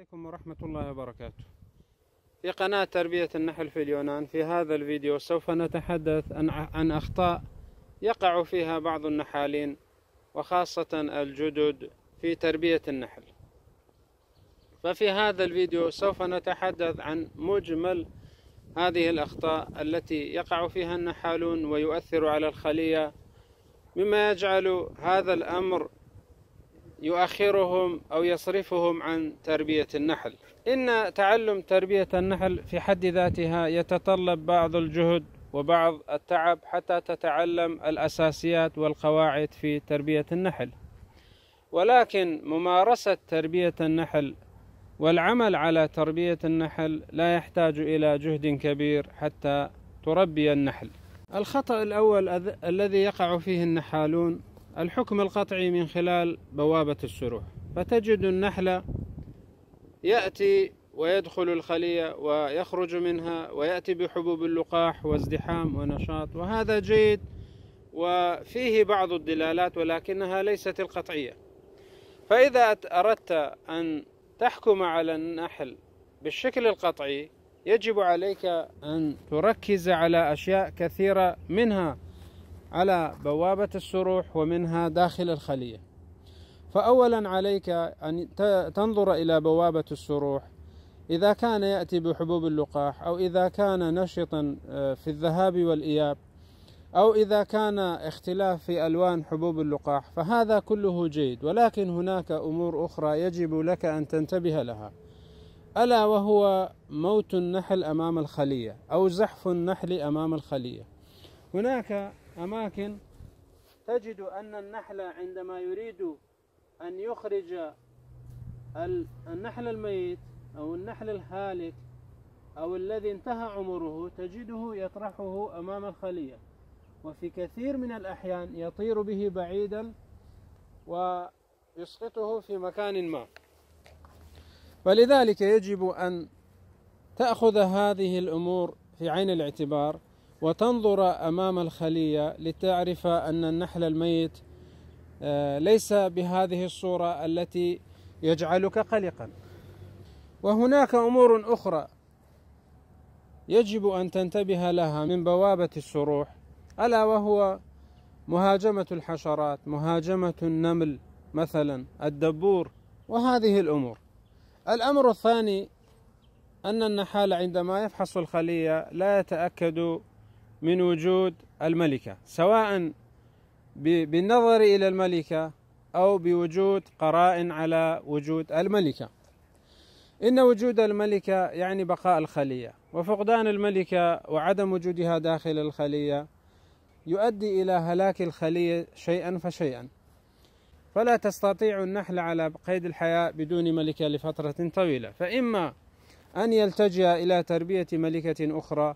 عليكم ورحمة الله وبركاته في قناة تربية النحل في اليونان في هذا الفيديو سوف نتحدث عن أخطاء يقع فيها بعض النحالين وخاصة الجدد في تربية النحل ففي هذا الفيديو سوف نتحدث عن مجمل هذه الأخطاء التي يقع فيها النحالون ويؤثر على الخلية مما يجعل هذا الأمر يؤخرهم أو يصرفهم عن تربية النحل إن تعلم تربية النحل في حد ذاتها يتطلب بعض الجهد وبعض التعب حتى تتعلم الأساسيات والقواعد في تربية النحل ولكن ممارسة تربية النحل والعمل على تربية النحل لا يحتاج إلى جهد كبير حتى تربي النحل الخطأ الأول الذي يقع فيه النحالون الحكم القطعي من خلال بوابة السروح فتجد النحلة يأتي ويدخل الخلية ويخرج منها ويأتي بحبوب اللقاح وازدحام ونشاط وهذا جيد وفيه بعض الدلالات ولكنها ليست القطعية فإذا أردت أن تحكم على النحل بالشكل القطعي يجب عليك أن تركز على أشياء كثيرة منها على بوابة السروح ومنها داخل الخلية فأولا عليك أن تنظر إلى بوابة السروح إذا كان يأتي بحبوب اللقاح أو إذا كان نشطا آه، في الذهاب والإياب أو إذا كان اختلاف في ألوان حبوب اللقاح فهذا كله جيد ولكن هناك أمور أخرى يجب لك أن تنتبه لها ألا وهو موت النحل أمام الخلية أو زحف النحل أمام الخلية هناك أماكن تجد أن النحل عندما يريد أن يخرج النحل الميت أو النحل الهالك أو الذي انتهى عمره تجده يطرحه أمام الخلية وفي كثير من الأحيان يطير به بعيدا ويسقطه في مكان ما ولذلك يجب أن تأخذ هذه الأمور في عين الاعتبار وتنظر أمام الخلية لتعرف أن النحل الميت آه، ليس بهذه الصورة التي يجعلك قلقا وهناك أمور أخرى يجب أن تنتبه لها من بوابة السروح ألا وهو مهاجمة الحشرات مهاجمة النمل مثلا الدبور وهذه الأمور الأمر الثاني أن النحال عندما يفحص الخلية لا يتأكد من وجود الملكة سواء بالنظر إلى الملكة أو بوجود قرائن على وجود الملكة إن وجود الملكة يعني بقاء الخلية وفقدان الملكة وعدم وجودها داخل الخلية يؤدي إلى هلاك الخلية شيئا فشيئا فلا تستطيع النحل على قيد الحياة بدون ملكة لفترة طويلة فإما أن يلتجئ إلى تربية ملكة أخرى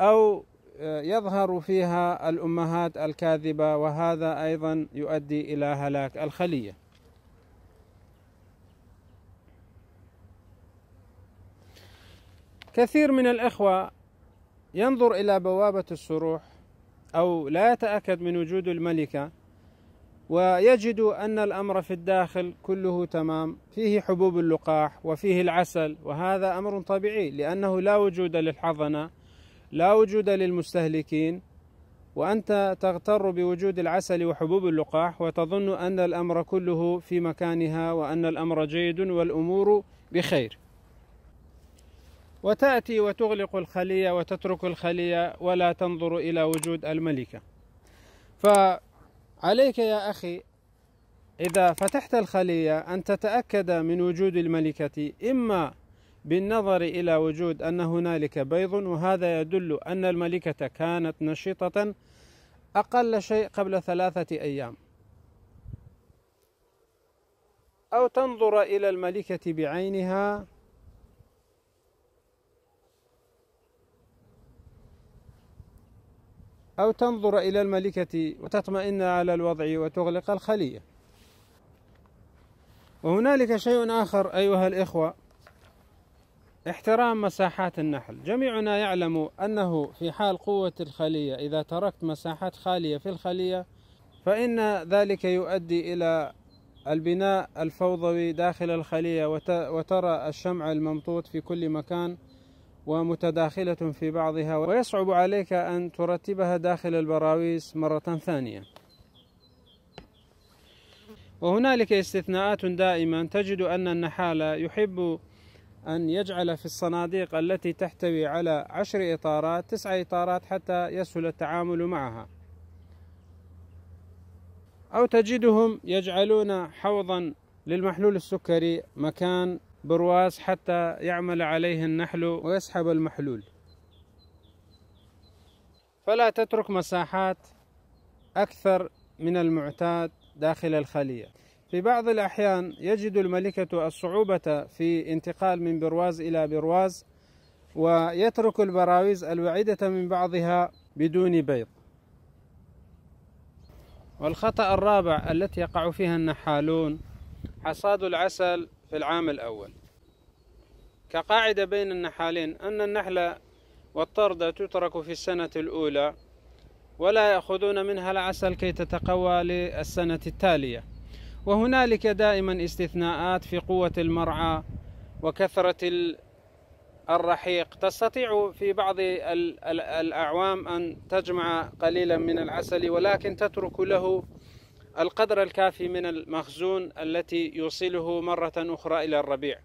أو يظهر فيها الامهات الكاذبه وهذا ايضا يؤدي الى هلاك الخليه كثير من الاخوه ينظر الى بوابه الصروح او لا يتاكد من وجود الملكه ويجد ان الامر في الداخل كله تمام فيه حبوب اللقاح وفيه العسل وهذا امر طبيعي لانه لا وجود للحضنه لا وجود للمستهلكين وأنت تغتر بوجود العسل وحبوب اللقاح وتظن أن الأمر كله في مكانها وأن الأمر جيد والأمور بخير وتأتي وتغلق الخلية وتترك الخلية ولا تنظر إلى وجود الملكة فعليك يا أخي إذا فتحت الخلية أن تتأكد من وجود الملكة إما بالنظر إلى وجود أن هنالك بيض وهذا يدل أن الملكة كانت نشطة أقل شيء قبل ثلاثة أيام أو تنظر إلى الملكة بعينها أو تنظر إلى الملكة وتطمئن على الوضع وتغلق الخلية وهنالك شيء آخر أيها الإخوة احترام مساحات النحل جميعنا يعلم أنه في حال قوة الخلية إذا تركت مساحات خالية في الخلية فإن ذلك يؤدي إلى البناء الفوضوي داخل الخلية وترى الشمع الممطوط في كل مكان ومتداخلة في بعضها ويصعب عليك أن ترتبها داخل البراويس مرة ثانية وهنالك استثناءات دائما تجد أن النحال يحب أن يجعل في الصناديق التي تحتوي على عشر إطارات تسع إطارات حتى يسهل التعامل معها أو تجدهم يجعلون حوضا للمحلول السكري مكان برواز حتى يعمل عليه النحل ويسحب المحلول فلا تترك مساحات أكثر من المعتاد داخل الخلية في بعض الأحيان يجد الملكة الصعوبة في انتقال من برواز إلى برواز ويترك البراويز الوعيدة من بعضها بدون بيض والخطأ الرابع التي يقع فيها النحالون حصاد العسل في العام الأول كقاعدة بين النحالين أن النحلة والطردة تترك في السنة الأولى ولا يأخذون منها العسل كي تتقوى للسنة التالية وهنالك دائما استثناءات في قوة المرعى وكثرة الرحيق تستطيع في بعض الأعوام أن تجمع قليلا من العسل ولكن تترك له القدر الكافي من المخزون التي يوصله مرة أخرى إلى الربيع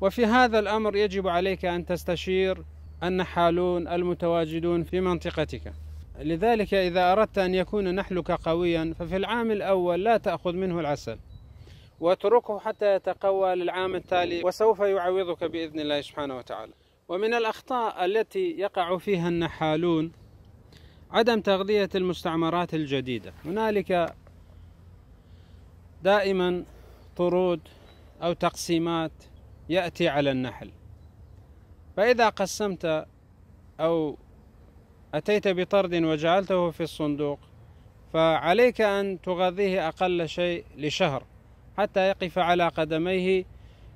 وفي هذا الأمر يجب عليك أن تستشير النحالون المتواجدون في منطقتك لذلك إذا أردت أن يكون نحلك قويا ففي العام الأول لا تأخذ منه العسل واتركه حتى يتقوى للعام التالي وسوف يعوضك بإذن الله سبحانه وتعالى ومن الأخطاء التي يقع فيها النحالون عدم تغذية المستعمرات الجديدة هنالك دائما طرود أو تقسيمات يأتي على النحل فإذا قسمت أو أتيت بطرد وجعلته في الصندوق فعليك أن تغذيه أقل شيء لشهر حتى يقف على قدميه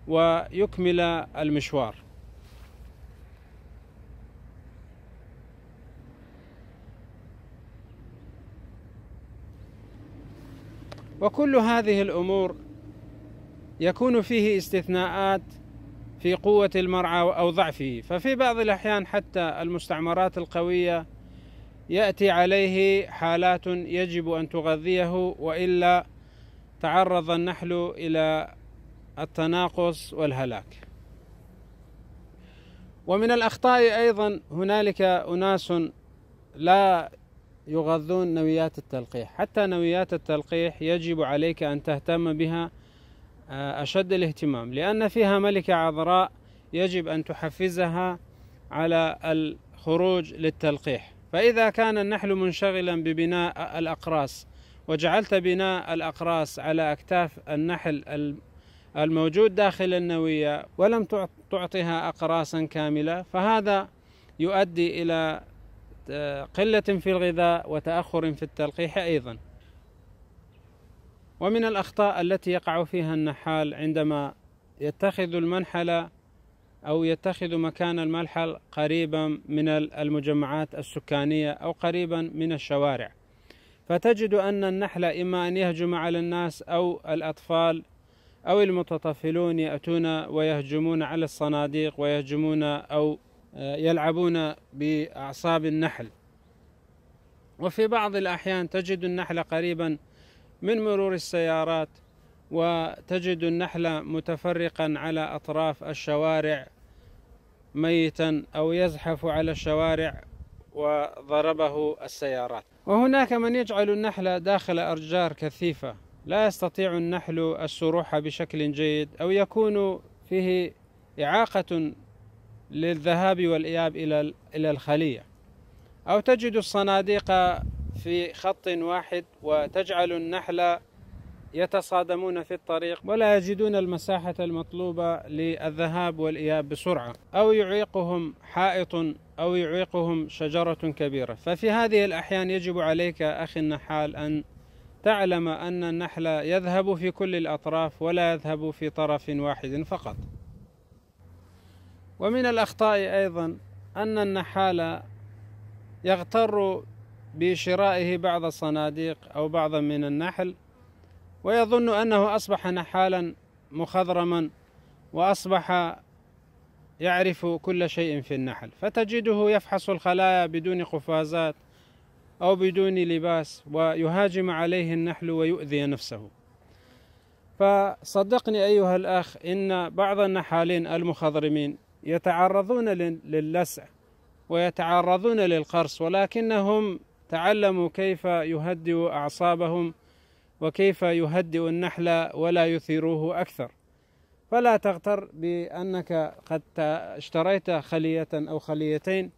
ويكمل المشوار وكل هذه الأمور يكون فيه استثناءات في قوة المرعى أو ضعفه ففي بعض الأحيان حتى المستعمرات القوية يأتي عليه حالات يجب أن تغذيه وإلا تعرض النحل إلى التناقص والهلاك ومن الأخطاء أيضا هنالك أناس لا يغذون نويات التلقيح حتى نويات التلقيح يجب عليك أن تهتم بها آه، أشد الاهتمام لأن فيها ملكة عذراء يجب أن تحفزها على الخروج للتلقيح فإذا كان النحل منشغلا ببناء الأقراص وجعلت بناء الأقراص على أكتاف النحل الموجود داخل النوية ولم تعطها أقراصا كاملة فهذا يؤدي إلى آه، قلة في الغذاء وتأخر في التلقيح أيضا ومن الأخطاء التي يقع فيها النحال عندما يتخذ المنحل أو يتخذ مكان الملحل قريبا من المجمعات السكانية أو قريبا من الشوارع فتجد أن النحل إما أن يهجم على الناس أو الأطفال أو المتطفلون يأتون ويهجمون على الصناديق ويهجمون أو آه، يلعبون بأعصاب النحل وفي بعض الأحيان تجد النحل قريبا من مرور السيارات وتجد النحل متفرقا على أطراف الشوارع ميتا أو يزحف على الشوارع وضربه السيارات وهناك من يجعل النحل داخل أرجار كثيفة لا يستطيع النحل السروح بشكل جيد أو يكون فيه إعاقة للذهاب والإياب إلى الخلية أو تجد الصناديق في خط واحد وتجعل النحل يتصادمون في الطريق ولا يجدون المساحة المطلوبة للذهاب والإياب بسرعة أو يعيقهم حائط أو يعيقهم شجرة كبيرة ففي هذه الأحيان يجب عليك أخي النحال أن تعلم أن النحل يذهب في كل الأطراف ولا يذهب في طرف واحد فقط ومن الأخطاء أيضا أن النحال يغتر بشرائه بعض الصناديق أو بعضا من النحل ويظن أنه أصبح نحالا مخضرما وأصبح يعرف كل شيء في النحل فتجده يفحص الخلايا بدون قفازات أو بدون لباس ويهاجم عليه النحل ويؤذي نفسه فصدقني أيها الأخ إن بعض النحالين المخضرمين يتعرضون للسع ويتعرضون للقرص ولكنهم تعلموا كيف يهدئ أعصابهم وكيف يهدئ النحل ولا يثيروه أكثر فلا تغتر بأنك قد اشتريت خلية أو خليتين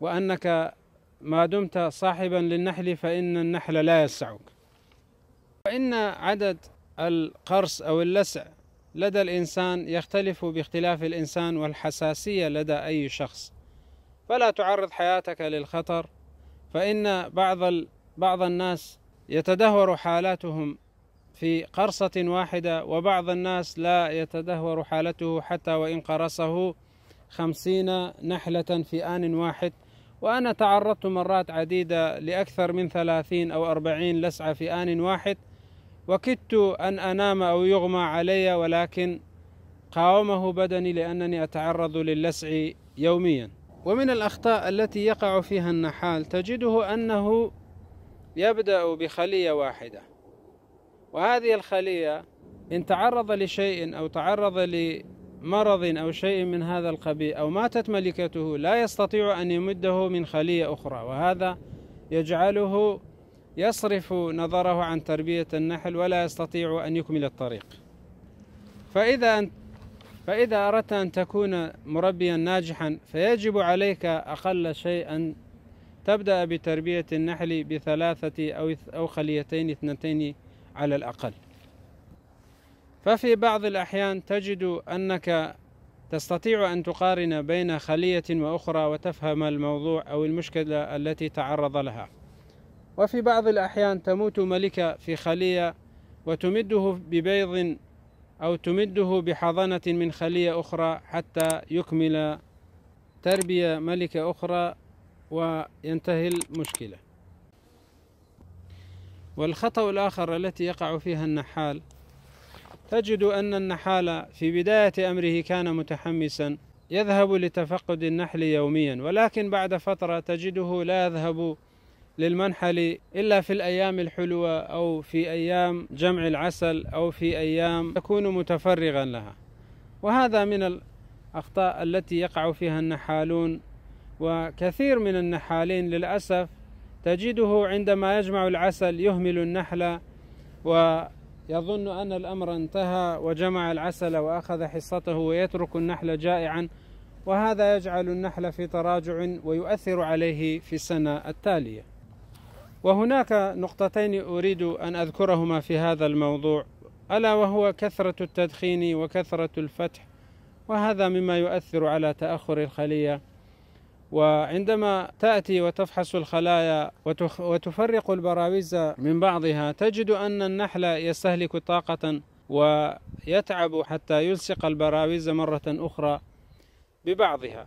وأنك ما دمت صاحبا للنحل فإن النحل لا يسعك وإن عدد القرص أو اللسع لدى الإنسان يختلف باختلاف الإنسان والحساسية لدى أي شخص فلا تعرض حياتك للخطر فإن بعض بعض الناس يتدهور حالاتهم في قرصة واحدة وبعض الناس لا يتدهور حالته حتى وإن قرصه خمسين نحلة في آن واحد وأنا تعرضت مرات عديدة لأكثر من ثلاثين أو أربعين لسعة في آن واحد وكدت أن أنام أو يغمى علي ولكن قاومه بدني لأنني أتعرض للسع يوميا ومن الأخطاء التي يقع فيها النحال تجده أنه يبدأ بخلية واحدة وهذه الخلية إن تعرض لشيء أو تعرض لمرض أو شيء من هذا القبيل أو ماتت ملكته لا يستطيع أن يمده من خلية أخرى وهذا يجعله يصرف نظره عن تربية النحل ولا يستطيع أن يكمل الطريق فإذا فإذا أردت أن تكون مربيا ناجحا فيجب عليك أقل شيء أن تبدأ بتربية النحل بثلاثة أو خليتين اثنتين على الأقل. ففي بعض الأحيان تجد أنك تستطيع أن تقارن بين خلية وأخرى وتفهم الموضوع أو المشكلة التي تعرض لها. وفي بعض الأحيان تموت ملكة في خلية وتمده ببيض أو تمده بحضنة من خلية أخرى حتى يكمل تربية ملكة أخرى وينتهي المشكلة والخطأ الآخر التي يقع فيها النحال تجد أن النحال في بداية أمره كان متحمسا يذهب لتفقد النحل يوميا ولكن بعد فترة تجده لا يذهب للمنحل إلا في الأيام الحلوة أو في أيام جمع العسل أو في أيام تكون متفرغا لها وهذا من الأخطاء التي يقع فيها النحالون وكثير من النحالين للأسف تجده عندما يجمع العسل يهمل النحلة ويظن أن الأمر انتهى وجمع العسل وأخذ حصته ويترك النحل جائعا وهذا يجعل النحل في تراجع ويؤثر عليه في السنة التالية وهناك نقطتين أريد أن أذكرهما في هذا الموضوع ألا وهو كثرة التدخين وكثرة الفتح وهذا مما يؤثر على تأخر الخلية وعندما تأتي وتفحص الخلايا وتفرق البراويز من بعضها تجد أن النحل يستهلك طاقة ويتعب حتى يلصق البراويز مرة أخرى ببعضها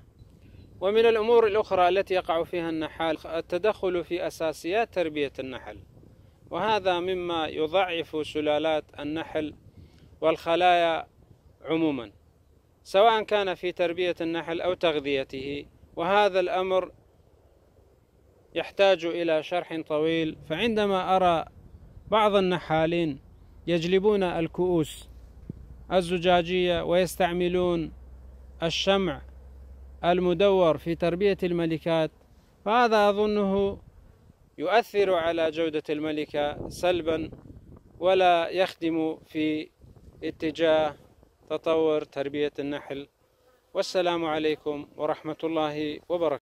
ومن الأمور الأخرى التي يقع فيها النحال التدخل في أساسيات تربية النحل وهذا مما يضعف سلالات النحل والخلايا عموما سواء كان في تربية النحل أو تغذيته وهذا الأمر يحتاج إلى شرح طويل فعندما أرى بعض النحالين يجلبون الكؤوس الزجاجية ويستعملون الشمع المدور في تربية الملكات فهذا أظنه يؤثر على جودة الملكة سلبا ولا يخدم في اتجاه تطور تربية النحل والسلام عليكم ورحمة الله وبركاته